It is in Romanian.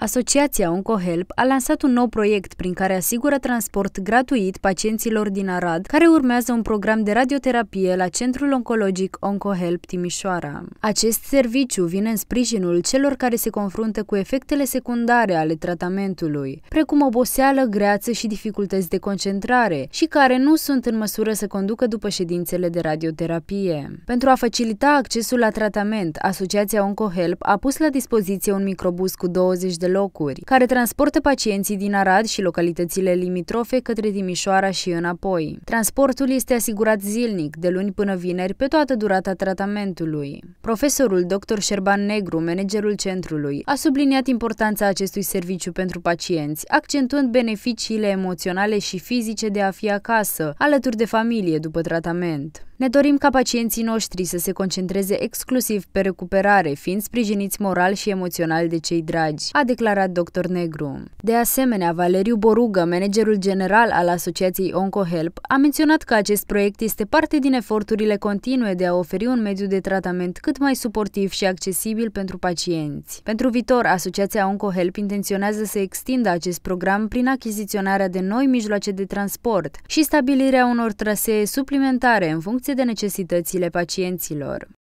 Asociația OncoHelp a lansat un nou proiect prin care asigură transport gratuit pacienților din Arad, care urmează un program de radioterapie la Centrul Oncologic OncoHelp Timișoara. Acest serviciu vine în sprijinul celor care se confruntă cu efectele secundare ale tratamentului, precum oboseală, greață și dificultăți de concentrare, și care nu sunt în măsură să conducă după ședințele de radioterapie. Pentru a facilita accesul la tratament, Asociația OncoHelp a pus la dispoziție un microbus cu 20 de locuri, care transportă pacienții din Arad și localitățile limitrofe către Timișoara și înapoi. Transportul este asigurat zilnic, de luni până vineri, pe toată durata tratamentului. Profesorul dr. Șerban Negru, managerul centrului, a subliniat importanța acestui serviciu pentru pacienți, accentuând beneficiile emoționale și fizice de a fi acasă, alături de familie după tratament. Ne dorim ca pacienții noștri să se concentreze exclusiv pe recuperare, fiind sprijiniți moral și emoțional de cei dragi, a declarat Dr. Negru. De asemenea, Valeriu Borugă, managerul general al Asociației OncoHelp, a menționat că acest proiect este parte din eforturile continue de a oferi un mediu de tratament cât mai suportiv și accesibil pentru pacienți. Pentru viitor, Asociația OncoHelp intenționează să extindă acest program prin achiziționarea de noi mijloace de transport și stabilirea unor trasee suplimentare în funcție de necesitățile pacienților.